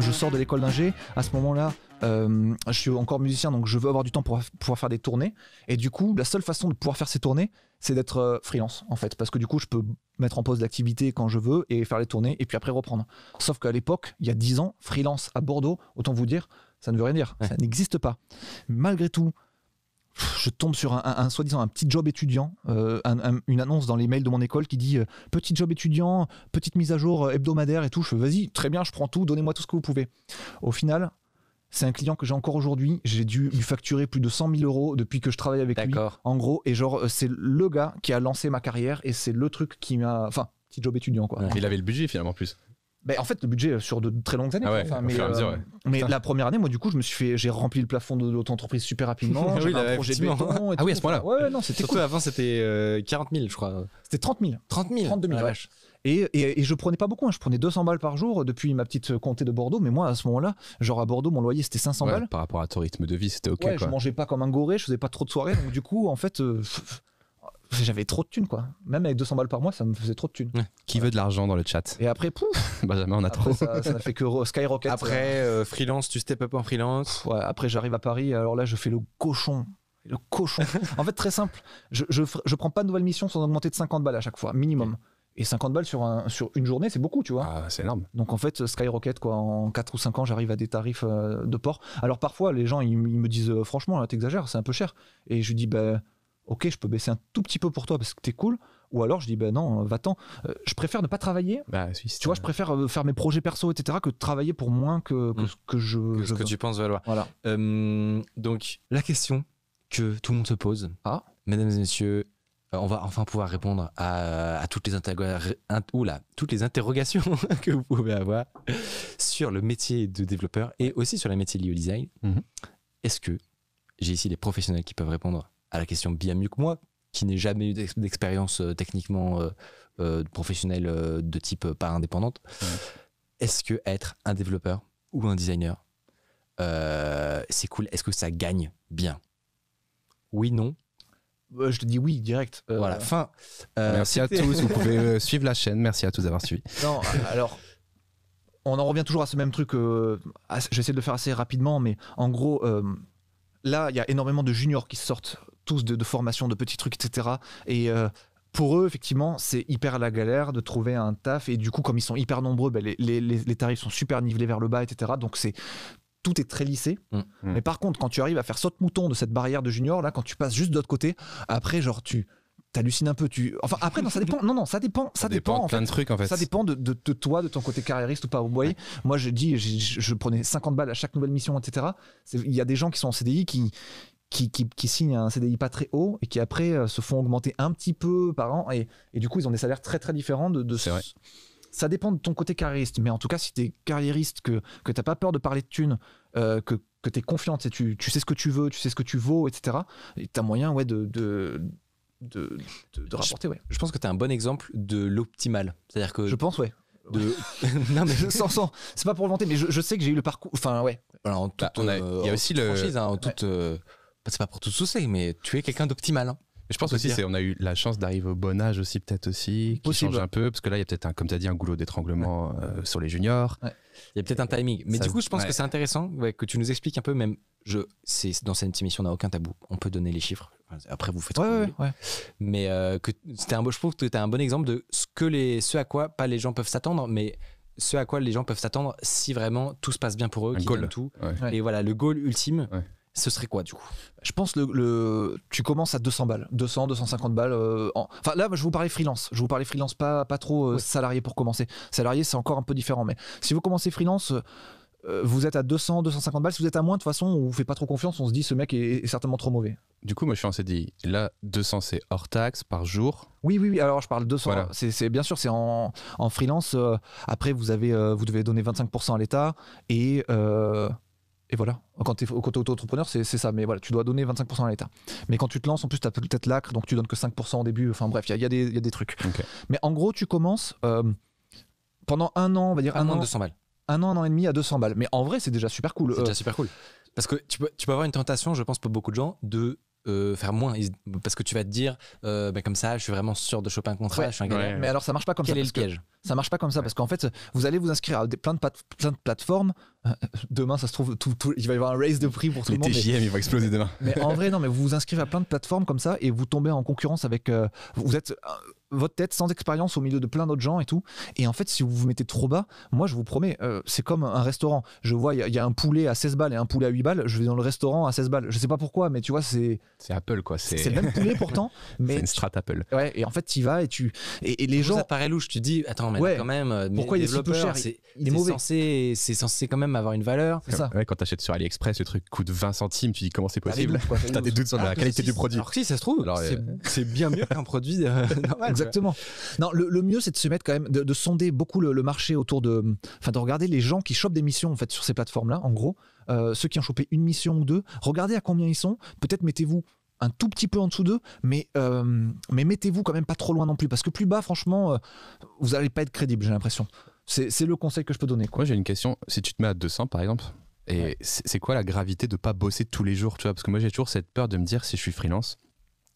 je sors de l'école d'ingé. À ce moment-là, euh, je suis encore musicien, donc je veux avoir du temps pour pouvoir faire des tournées. Et du coup, la seule façon de pouvoir faire ces tournées, c'est d'être euh, freelance, en fait. Parce que du coup, je peux mettre en pause l'activité quand je veux et faire les tournées et puis après reprendre. Sauf qu'à l'époque, il y a 10 ans, freelance à Bordeaux, autant vous dire, ça ne veut rien dire. Ça n'existe pas. Malgré tout, je tombe sur un, soi-disant un petit job étudiant, euh, une annonce dans les mails de mon école qui dit euh, petit job étudiant, petite mise à jour euh, hebdomadaire et tout. Je vas-y, très bien, je prends tout, donnez-moi tout ce que vous pouvez. Au final, c'est un client que j'ai encore aujourd'hui. J'ai dû lui facturer plus de 100 000 euros depuis que je travaille avec lui. En gros, et genre, c'est le gars qui a lancé ma carrière et c'est le truc qui m'a. Enfin, petit job étudiant, quoi. Il avait le budget finalement, plus. Bah, en fait, le budget euh, sur de très longues années. Ah mais, euh, la première année, moi, du coup, je me suis fait, j'ai rempli le plafond de l'auto-entreprise super rapidement. oui, un projet ah oui, à ce moment là c'était avant, c'était 40 euh, 000, je crois. C'était 30 000. 30 000. 32 000. Et, et, je prenais pas beaucoup, hein. je prenais 200 balles par jour depuis ma petite comté de Bordeaux, mais moi à ce moment-là, genre à Bordeaux, mon loyer c'était 500 balles. Par rapport à ton rythme de vie, c'était ok. Je mangeais pas comme un goré, je faisais pas trop de soirées, donc du coup, en fait, j'avais trop de thunes quoi. Même avec 200 balles par mois, ça me faisait trop de thunes. Qui veut de l'argent dans le chat Et après, pouf Jamais on a après, Ça, n'a fait que skyrocket. Après, euh, euh, freelance, tu step up en freelance. Ouais, après, j'arrive à Paris, alors là, je fais le cochon. Le cochon. en fait, très simple. Je, je, prends pas de nouvelles missions sans augmenter de 50 balles à chaque fois, minimum. Et 50 balles sur, un, sur une journée, c'est beaucoup, tu vois. Ah, c'est énorme. Donc en fait, Skyrocket, quoi, en 4 ou 5 ans, j'arrive à des tarifs euh, de port. Alors parfois, les gens, ils, me disent, franchement, t'exagères, c'est un peu cher. Et je dis, bah ok, je peux baisser un tout petit peu pour toi parce que t'es cool, ou alors je dis ben non, va-t'en. Euh, je préfère ne pas travailler. Bah, tu vois, je préfère euh, faire mes projets perso, etc., que travailler pour moins que, mm. ce que je. Que tu penses valoir. Voilà. Euh, donc, la question que tout le monde se pose, ah. mesdames et messieurs, on va enfin pouvoir répondre à, toutes, les toutes les interrogations que vous pouvez avoir sur le métier de développeur et aussi sur le métier de design. Mm-hmm. Est-ce que j'ai ici des professionnels qui peuvent répondre à la question bien mieux que moi, qui n'ai jamais eu d'expérience euh, techniquement euh, euh, professionnelle de type pas indépendante. Est-ce que être un développeur ou un designer, c'est cool Est-ce que ça gagne bien Oui, non je te dis oui direct. voilà, fin. merci à tous. Vous pouvez suivre la chaîne. Merci à tous d'avoir suivi. Non, alors, on en revient toujours à ce même truc. Euh, J'essaie de le faire assez rapidement, mais en gros, là, il y a énormément de juniors qui sortent tous de, formation, de petits trucs, etc. Et euh, pour eux, effectivement, c'est hyper la galère de trouver un taf. Et du coup, comme ils sont hyper nombreux, ben, les, les, les, tarifs sont super nivelés vers le bas, etc. Donc c'est tout est très lissé. Mm. Mm. Mais par contre, quand tu arrives à faire saute-mouton de cette barrière de junior, là, quand tu passes juste de l'autre côté, après, genre, tu t'hallucines un peu. Tu... Enfin, après, non, ça dépend. Non, non, ça dépend. Ça, dépend, plein de trucs, en fait. Ça dépend de, de, toi, de ton côté carriériste ou pas. Vous voyez, moi, je dis, je, je, prenais 50 balles à chaque nouvelle mission, etc. Il y a des gens qui sont en CDI qui, qui, qui, signent un CDI pas très haut et qui après euh, se font augmenter un petit peu par an et, et, du coup ils ont des salaires très très différents de, ce... ça dépend de ton côté carriériste mais en tout cas si t'es carriériste que que t'as pas peur de parler de thunes euh, que que t'es confiante et tu, tu sais ce que tu veux tu sais ce que tu vaux etc et t'as moyen ouais de, de de, rapporter, ouais. Je pense que tu as un bon exemple de l'optimal. C'est-à-dire que. Je pense, ouais. De... non, mais C'est pas pour le vanter, mais je, sais que j'ai eu le parcours. Enfin, ouais. Bah, euh, il y a aussi le. Hein, en toute. Bah, c'est pas pour tout soucier, mais tu es quelqu'un d'optimal. Hein. Je pense aussi, c'est hein. on a eu la chance d'arriver au bon âge aussi, peut-être aussi, qui change un peu, parce que là, il y a peut-être, comme tu as dit, un goulot d'étranglement euh, sur les juniors. Il y a peut-être un timing. Mais du coup, je pense que c'est intéressant que tu nous expliques un peu, même, je, c'est, dans cette émission, on n'a aucun tabou. On peut donner les chiffres. Après, vous faites ouais, ouais, Mais euh, que c'était un beau, je trouve que tu es un bon exemple de ce, que les, ce à quoi, pas les gens peuvent s'attendre, mais ce à quoi les gens peuvent s'attendre si vraiment tout se passe bien pour eux, qu'ils tout. Et voilà, le goal ultime ce serait quoi du coup Je pense le, tu commences à 200 balles, 200, 250 balles. Euh, en... Enfin là, je vous parlais freelance. Je vous parlais freelance, pas pas trop euh, salarié pour commencer. Salarié, c'est encore un peu différent. Mais si vous commencez freelance. Euh, vous êtes à 200, 250 balles. Si vous êtes à moins, de toute façon, on vous fait pas trop confiance. On se dit, ce mec est, certainement trop mauvais. Du coup, moi, je suis en CDI. Là, 200, c'est hors taxe par jour. Oui, oui, oui. Alors, je parle 200. Voilà. C'est, bien sûr, c'est en, freelance. après, vous avez, vous devez donner 25% à l'État et et voilà, quand tu es, es auto-entrepreneur, c'est ça. Mais voilà, tu dois donner 25% à l'État. Mais quand tu te lances, en plus, tu as peut-être l'acre, donc tu donnes que 5% au début. Enfin bref, il y a, des trucs. Mais en gros, tu commences euh, pendant un an, on va dire un, an. 200 balles. Un an, un an et demi à 200 balles. Mais en vrai, c'est déjà super cool. C'est déjà euh, super cool. Parce que tu peux avoir une tentation, je pense, pour beaucoup de gens, de euh, faire moins parce que tu vas te dire euh, ben comme ça je suis vraiment sûr de choper un contrat je suis un mais alors ça marche pas comme ça ça marche pas comme ça parce qu'en fait vous allez vous inscrire à des, plein, de plein de plateformes euh, demain ça se trouve tout, il va y avoir un race de prix pour tout le monde TGM, mais, vont exploser demain mais en vrai non mais vous vous inscrivez à plein de plateformes comme ça et vous tombez en concurrence avec vous êtes votre tête sans expérience au milieu de plein d'autres gens et tout. Et en fait, si vous vous mettez trop bas, moi je vous promets, c'est comme un restaurant. Je vois, il y, a un poulet à 16 balles et un poulet à 8 balles. Je vais dans le restaurant à 16 balles. Je sais pas pourquoi, mais tu vois, c'est. C'est Apple quoi. C'est le même poulet pourtant. mais c'est une strat Apple. Ouais, et en fait, tu vas et tu. Et, les gens. Ça paraît louche, tu dis, attends, mais quand même. Pourquoi il est plus peu cher C'est censé quand même avoir une valeur. C'est ça. Ouais, quand t'achètes sur AliExpress, le truc coûte 20 centimes, tu dis comment c'est possible T'as des doutes sur la qualité du produit. Alors si, ça se trouve, c'est bien mieux qu'un produit normal. Exactement. Non, le, mieux, c'est de se mettre quand même, de, sonder beaucoup le, marché autour de. Enfin, de regarder les gens qui chopent des missions, en fait, sur ces plateformes-là, en gros. Euh, ceux qui ont chopé une mission ou deux, regardez à combien ils sont. Peut-être mettez-vous un tout petit peu en dessous d'eux, mais, euh, mais mettez-vous quand même pas trop loin non plus. Parce que plus bas, franchement, euh, vous n'allez pas être crédible, j'ai l'impression. C'est le conseil que je peux donner. Quoi. Moi, j'ai une question. Si tu te mets à 200, par exemple, et c'est quoi la gravité de pas bosser tous les jours tu vois Parce que moi, j'ai toujours cette peur de me dire si je suis freelance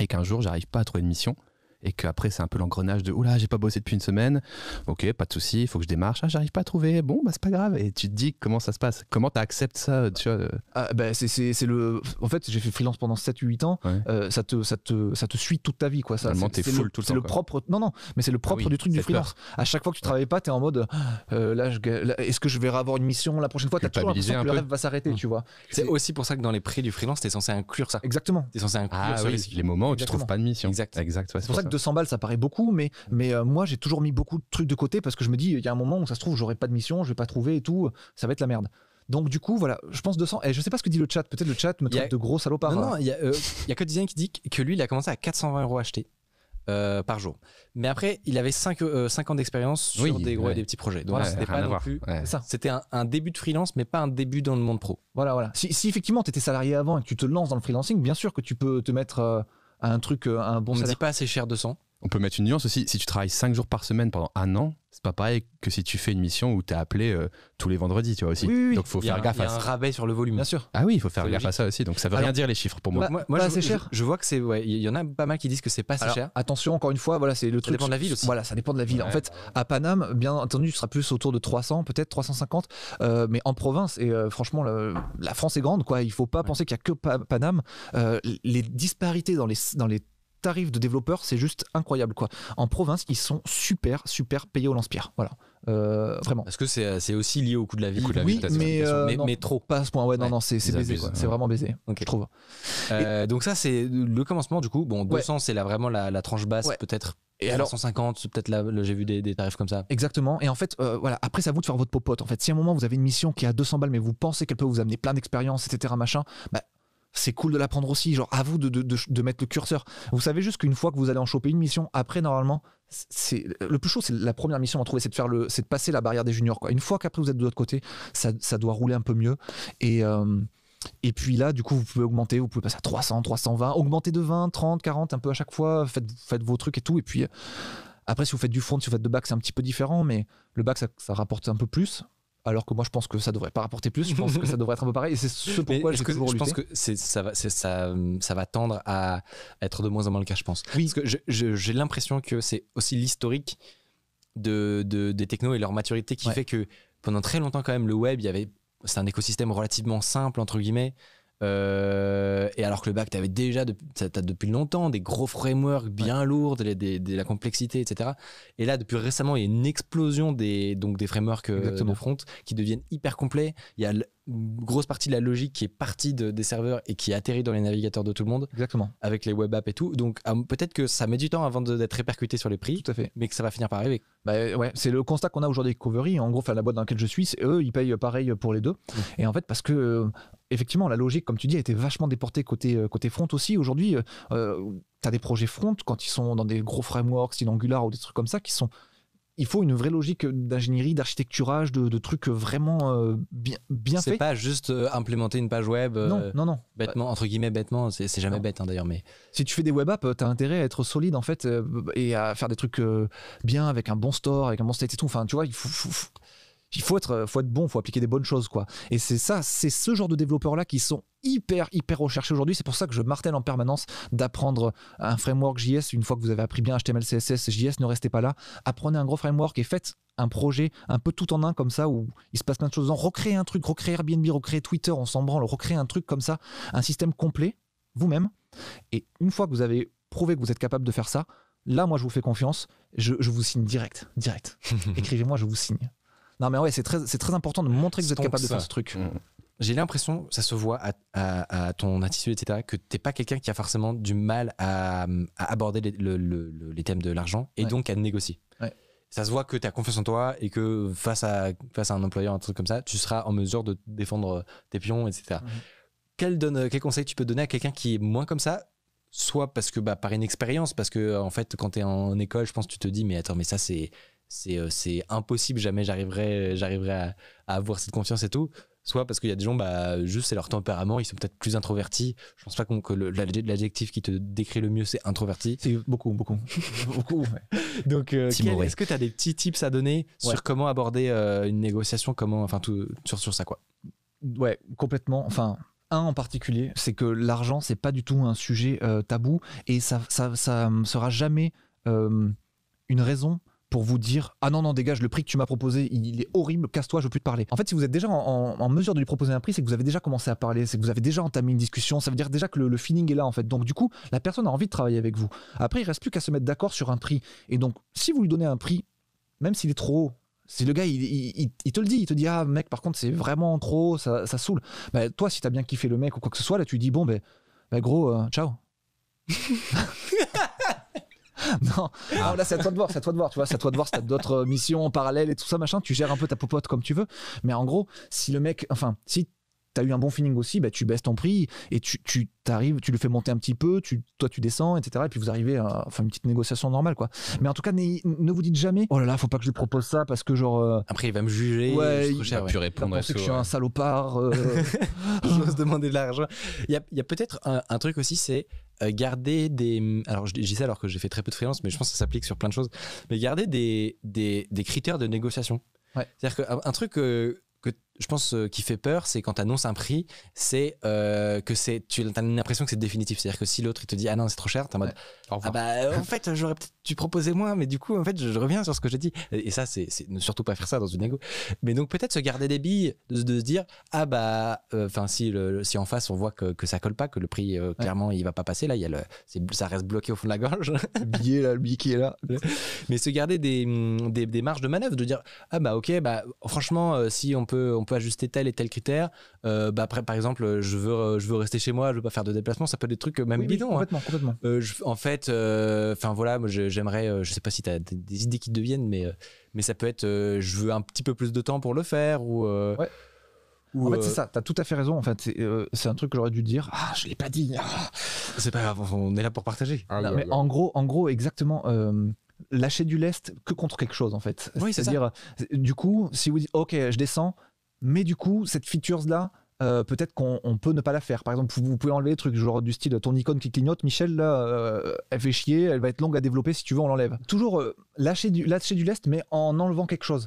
et qu'un jour, j'arrive pas à trouver de mission, et qu'après c'est un peu l'engrenage de oula j'ai pas bossé depuis une semaine ok pas de souci il faut que je démarche ah, j'arrive pas à trouver bon bah c'est pas grave et tu te dis comment ça se passe comment tu acceptes ça tu vois euh? ah, bah, c'est le en fait j'ai fait freelance pendant 7 8 ans euh, ça te ça te ça te suit toute ta vie quoi ça c'est le, tout le, temps, le propre non non mais c'est le ah propre du truc du freelance à chaque fois que tu travailles pas tu es en mode euh, là, est-ce que je vais avoir une mission la prochaine fois tu toujours l'impression que le rêve va s'arrêter mmh. tu vois c'est aussi pour ça que dans les prix du freelance tu es censé inclure ça exactement tu censé inclure les moments où tu trouves pas de mission exact exact 200 balles, ça paraît beaucoup, mais, mais euh, moi, j'ai toujours mis beaucoup de trucs de côté parce que je me dis, il y a un moment où ça se trouve, j'aurai pas de mission, je vais pas trouver et tout, ça va être la merde. Donc du coup, voilà, je pense 200. Et je sais pas ce que dit le chat. Peut-être le chat me traite de gros salopard. Non, non, il y, a euh, que Design qui dit que lui, il a commencé à 420 euros achetés. Euh, par jour. Mais après, il avait 5, ans d'expérience sur des gros des petits projets. Donc c'était pas non C'était un, début de freelance, mais pas un début dans le monde pro. Voilà, voilà. Si, si effectivement tu étais salarié avant et que tu te lances dans le freelancing, bien sûr que tu peux te mettre un truc, euh, un bon. Ça n'est pas assez cher de sang. On peut mettre une nuance aussi. Si tu travailles 5 jours par semaine pendant un an, c'est pas pareil que si tu fais une mission où tu es appelé euh, tous les vendredis, tu vois aussi. Oui, Donc faut faire gaffe à ça. Il y a un rabais sur le volume. Bien sûr. Ah oui, il faut faire gaffe à ça aussi. Donc ça veut rien dire les chiffres pour moi. moi, c'est cher. Je, vois que c'est. Il y en a pas mal qui disent que c'est pas si cher. Attention, encore une fois, voilà, c'est le ça truc. Ça dépend de la ville aussi. Voilà, ça dépend de la ville. En fait, à Paname, bien entendu, tu seras plus autour de 300, peut-être 350. Euh, mais en province, et euh, franchement, la France est grande, quoi. Il faut pas penser qu'il y a que Paname. les disparités dans les, dans les tarifs de développeurs, c'est juste incroyable. quoi. En province, ils sont super, super payés au lance-pierre. Voilà. Euh, vraiment. ce que c'est aussi lié au coût de la vie. oui, euh, mais, trop. Pas ce point. Ouais, non, non, c'est vraiment baisé, je trouve. Euh, donc ça, c'est le commencement du coup. Bon, 200, c'est c'est vraiment la, tranche basse, peut-être. Et alors 150, peut-être là, j'ai vu des, tarifs comme ça. Exactement. Et en fait, euh, voilà, après, c'est à vous de faire votre popote. En fait, si à un moment vous avez une mission qui a 200 balles, mais vous pensez qu'elle peut vous amener plein d'expérience, etc., machin, bah, c'est cool de l'apprendre aussi. Genre, à vous de, mettre le curseur. Vous savez juste qu'une fois que vous allez en choper une mission, après, normalement, c'est le plus chaud, c'est la première mission à trouver, c'est de faire le, c'est de passer la barrière des juniors. Quoi. Une fois qu'après vous êtes de l'autre côté, ça, doit rouler un peu mieux. Et euh, et puis là, du coup, vous pouvez augmenter, vous pouvez passer à 300, 320, augmenter de 20, 30, 40, un peu à chaque fois, faites, faites vos trucs et tout. Et puis, après, si vous faites du front, si vous faites de bac, c'est un petit peu différent, mais le bac, ça rapporte un peu plus alors que moi je pense que ça devrait pas rapporter plus, je pense que ça devrait être un peu pareil, et c'est ce pourquoi je pense que ça va, ça, ça va tendre à être de moins en moins le cas, je pense. Oui. Parce que j'ai l'impression que c'est aussi l'historique de, des technos et leur maturité qui fait que pendant très longtemps quand même, le web, il c'est un écosystème relativement simple, entre guillemets. Euh, et alors que le bac, tu avais déjà, de, as depuis longtemps, des gros frameworks bien lourds, de la complexité, etc. Et là, depuis récemment, il y a une explosion des, donc des frameworks euh, qui deviennent hyper complets. Il y a grosse partie de la logique qui est partie des serveurs et qui atterrit dans les navigateurs de tout le monde. Exactement. Avec les web apps et tout. Donc peut-être que ça met du temps avant d'être répercuté sur les prix. Tout à fait. Mais que ça va finir par arriver. Bah, euh, ouais, c'est le constat qu'on a aujourd'hui avec Covery. En gros, la boîte dans laquelle je suis, eux, ils payent pareil pour les deux. Et en fait, parce que euh, effectivement, la logique, comme tu dis, a été vachement déportée côté, euh, côté front aussi. Aujourd'hui, tu as des projets front quand ils sont dans des gros frameworks, style Angular ou des trucs comme ça, qui sont il faut une vraie logique d'ingénierie, d'architecturage, de, trucs vraiment euh, bien, bien fait. C'est pas juste euh, implémenter une page web. non, euh, non, non. Bêtement, entre guillemets, bêtement. C'est jamais bête hein, d'ailleurs. Mais si tu fais des web apps, t'as intérêt à être solide en fait et à faire des trucs bien avec un bon store, avec un bon state et tout. Enfin, tu vois, il faut il faut être, faut être bon, faut appliquer des bonnes choses, quoi. Et c'est ça, c'est ce genre de développeurs-là qui sont hyper, hyper recherchés aujourd'hui. C'est pour ça que je martèle en permanence d'apprendre un framework JS. Une fois que vous avez appris bien HTML, CSS, JS, ne restez pas là. Apprenez un gros framework et faites un projet un peu tout en un comme ça où il se passe plein de choses. recréer un truc, recréer Airbnb, recréer Twitter, on s'en branle, recréer un truc comme ça, un système complet, vous-même. Et une fois que vous avez prouvé que vous êtes capable de faire ça, là, moi, je vous fais confiance. je vous signe direct, direct. Écrivez-moi, je vous signe. Non, mais ouais, c'est très, c'est très important de montrer que vous êtes capable de faire ce truc. Mm. J'ai l'impression, ça se voit à, ton attitude, etc., que t'es pas quelqu'un qui a forcément du mal à, aborder les, thèmes de l'argent et donc à négocier. Ça se voit que tu as confiance en toi et que face à, face à un employeur, un truc comme ça, tu seras en mesure de défendre tes pions, etc. Mhm. Quel, donne, conseil tu peux donner à quelqu'un qui est moins comme ça soit parce que bah, par inexpérience, parce que en fait, quand tu es en école, je pense que tu te dis, mais attends, mais ça, c'est euh, c'est impossible, jamais j'arriverai j'arriverai à, avoir cette confiance et tout. Soit parce qu'il y a des gens, bah, juste c'est leur tempérament, ils sont peut-être plus introvertis. Je pense pas que l'adjectif qui te décrit le mieux, c'est introverti. C'est beaucoup, beaucoup. beaucoup. Donc, euh, est-ce que tu as des petits tips à donner sur comment aborder euh, une négociation, comment, enfin, sur, sur ça, quoi Ouais, complètement. Enfin, un en particulier, c'est que l'argent, c'est pas du tout un sujet tabou et ça, ça, sera jamais une raison pour vous dire Ah non, non, dégage, le prix que tu m'as proposé, il est horrible, casse-toi, je veux plus te parler. En fait, si vous êtes déjà en, mesure de lui proposer un prix, c'est que vous avez déjà commencé à parler, c'est que vous avez déjà entamé une discussion, ça veut dire déjà que le, feeling est là en fait. Donc, du coup, la personne a envie de travailler avec vous. Après, il reste plus qu'à se mettre d'accord sur un prix. Et donc, si vous lui donnez un prix, même s'il est trop haut, si le gars, il, te le dit, il te dit Ah mec, par contre, c'est vraiment trop ça, saoule. Bah, toi, si t'as bien kiffé le mec ou quoi que ce soit, là, tu dis Bon, ben, bah, gros, euh, ciao. non. Ah, là, c'est à toi de voir, c'est à toi de voir, tu vois, c'est à toi de voir si t'as d'autres euh, missions en parallèle et tout ça, machin. Tu gères un peu ta popote comme tu veux. Mais en gros, si le mec, enfin, si tu as eu un bon feeling aussi, bah, tu baisses ton prix et tu, tu t'arrives, tu le fais monter un petit peu, tu, toi tu descends, etc. Et puis vous arrivez à, une petite négociation normale, quoi. Mais en tout cas, ne, ne vous dites jamais, oh là là, faut pas que je lui propose ça parce que genre. Euh, Après, il va me juger, ouais, je il, répondre à que je suis un salopard. Euh, J'ose demander de l'argent. Il y a, peut-être un, truc aussi, c'est euh, garder des. Alors, je dis ça alors que j'ai fait très peu de freelance, mais je pense que ça s'applique sur plein de choses. Mais garder des, des, des critères de négociation. C'est-à-dire qu'un truc euh, je pense, qu'il euh, qui fait peur, c'est quand tu annonces un prix, c'est euh, que c'est, tu as l'impression que c'est définitif. C'est-à-dire que si l'autre il te dit ah non c'est trop cher, t'es en mode ah bah, en fait j'aurais peut-être tu proposais moins, mais du coup en fait je, reviens sur ce que j'ai dit. Et ça c'est, ne surtout pas faire ça dans une égo. Mais donc peut-être se garder des billes de, se dire ah bah euh, enfin si si en face on voit que, que ça colle pas, que le prix clairement il va pas passer là, il y le ça reste bloqué au fond de la gorge. le billet là, le billet qui est là. mais se garder des, des, marges de manœuvre, de dire ah bah ok bah franchement si on peut peut ajuster tel et tel critère. Euh, bah après, par exemple, je veux, euh, je veux rester chez moi, je veux pas faire de déplacement, ça peut être des trucs euh, même bidon. bidons. Hein. complètement. en fait, enfin voilà, moi j'aimerais, je sais pas si tu as des, idées qui te deviennent, mais, mais ça peut être, je veux un petit peu plus de temps pour le faire ou. Ouais. Ou en fait, c'est ça, as tout à fait raison. En fait, c'est un truc que j'aurais dû dire. Ah, je l'ai pas dit. C'est pas grave, on est là pour partager. Ah, mais en gros, en gros, exactement. lâcher du lest que contre quelque chose en fait. Oui, c'est-à-dire, du coup, si vous dites OK, je descends, mais du coup, cette features là euh, peut-être qu'on peut ne pas la faire. Par exemple, vous, pouvez enlever des trucs, genre du style ton icône qui clignote, Michel, là, euh, elle fait chier, elle va être longue à développer, si tu veux, on l'enlève. Toujours euh, lâcher, du, lâcher du lest, mais en enlevant quelque chose.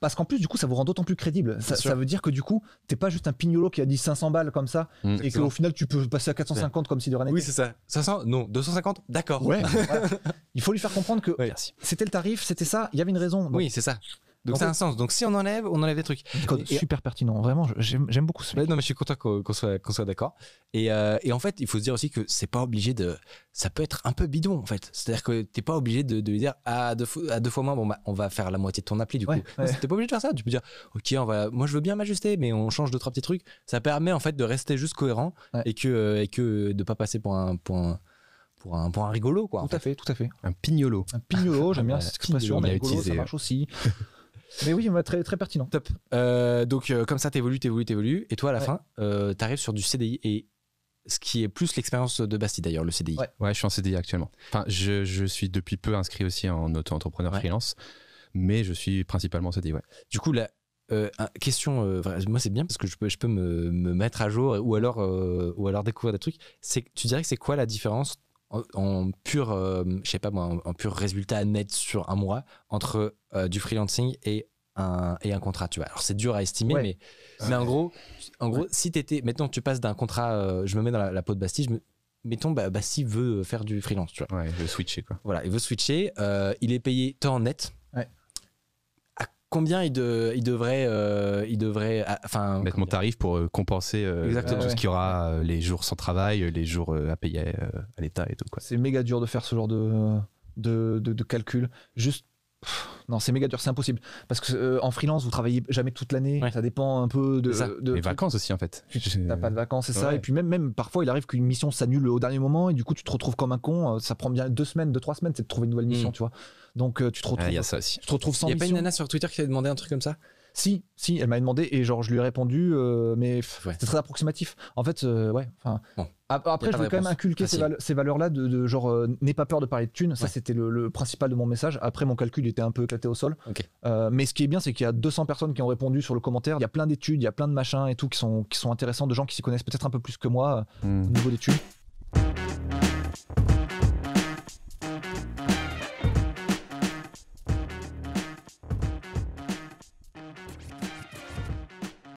Parce qu'en plus, du coup, ça vous rend d'autant plus crédible. Ça, veut dire que du coup, t'es pas juste un pignolo qui a dit 500 balles comme ça mm. et qu'au final, tu peux passer à 450 comme si de rien n'était. Oui, c'est ça. 500 Non, 250 D'accord. Ouais. Il faut lui faire comprendre que c'était le tarif, c'était ça, il y avait une raison. oui, c'est ça. Donc, c'est un sens. Donc, si on enlève, on enlève des trucs. super pertinent. Vraiment, j'aime beaucoup ce Non, mais je suis content qu'on soit, d'accord. Euh, et, en fait, il faut se dire aussi que c'est pas obligé de. Ça peut être un peu bidon, en fait. C'est-à-dire que t'es pas obligé de, lui dire ah, à deux, fois moins, bon, bah, on va faire la moitié de ton appli, du coup. T'es pas obligé de faire ça. Tu peux dire, OK, on va, moi, je veux bien m'ajuster, mais on change deux, trois petits trucs. Ça permet, en fait, de rester juste cohérent et, que, euh, et que de pas passer pour un. Pour un pour un, point rigolo, quoi. Tout à fait, tout à fait. Un pignolo. Un pignolo, j'aime bien cette expression, mais rigolo, ça marche aussi. Mais oui, très, très pertinent. Top. Euh, donc, euh, comme ça, t'évolues, t'évolues, t'évolues. Et toi, à la fin, euh, t'arrives sur du CDI. Et ce qui est plus l'expérience de Bastille, d'ailleurs, le CDI. Ouais. je suis en CDI actuellement. Enfin, je, je suis depuis peu inscrit aussi en auto-entrepreneur freelance. Mais je suis principalement en CDI, ouais. Du coup, la euh, question, moi c'est bien parce que je peux, je peux me, mettre à jour ou alors, ou alors découvrir des trucs. Tu dirais que c'est quoi la différence en, pur, euh, je sais pas moi, en, pur résultat net sur un mois entre euh, du freelancing et un, et un contrat, tu vois. Alors c'est dur à estimer, mais, mais en gros, en gros, ouais. si étais maintenant tu passes d'un contrat, euh, je me mets dans la, peau de Bastille, je me, mettons, bah, Bastille veut faire du freelance, tu vois. il veut switcher, quoi. Voilà, il veut switcher, il est payé tant net, combien il, de, devrait, il devrait, euh, ah, enfin, mettre mon tarif pour euh, compenser euh, tout ce qu'il y aura, les jours sans travail, les jours à payer à l'État et tout C'est méga dur de faire ce genre de de, calcul. Juste. Non, c'est méga dur, c'est impossible. Parce que euh, en freelance, vous travaillez jamais toute l'année. Ça dépend un peu de. vacances aussi, en fait. Tu n'as pas de vacances, c'est ça. Et puis même, même parfois, il arrive qu'une mission s'annule au dernier moment et du coup, tu te retrouves comme un con. Euh, ça prend bien deux semaines, deux, trois semaines, c'est de trouver une nouvelle mission, mm. tu vois. Donc, euh, tu te retrouves. Ah, il y a ça aussi. Tu te retrouves sans. Il n'y a pas une nana sur Twitter qui a demandé un truc comme ça si, si, elle m'a demandé et genre je lui ai répondu, euh, mais c'est très approximatif. En fait, euh, ouais. Après, je veux quand même inculquer ces, valeurs-là de, genre euh, n'aie pas peur de parler de thunes. Ça, c'était le, principal de mon message. Après, mon calcul était un peu éclaté au sol. mais ce qui est bien, c'est qu'il y a 200 personnes qui ont répondu sur le commentaire. Il y a plein d'études, il y a plein de machins et tout qui sont, qui sont intéressants, de gens qui s'y connaissent peut-être un peu plus que moi hmm. au niveau des thunes.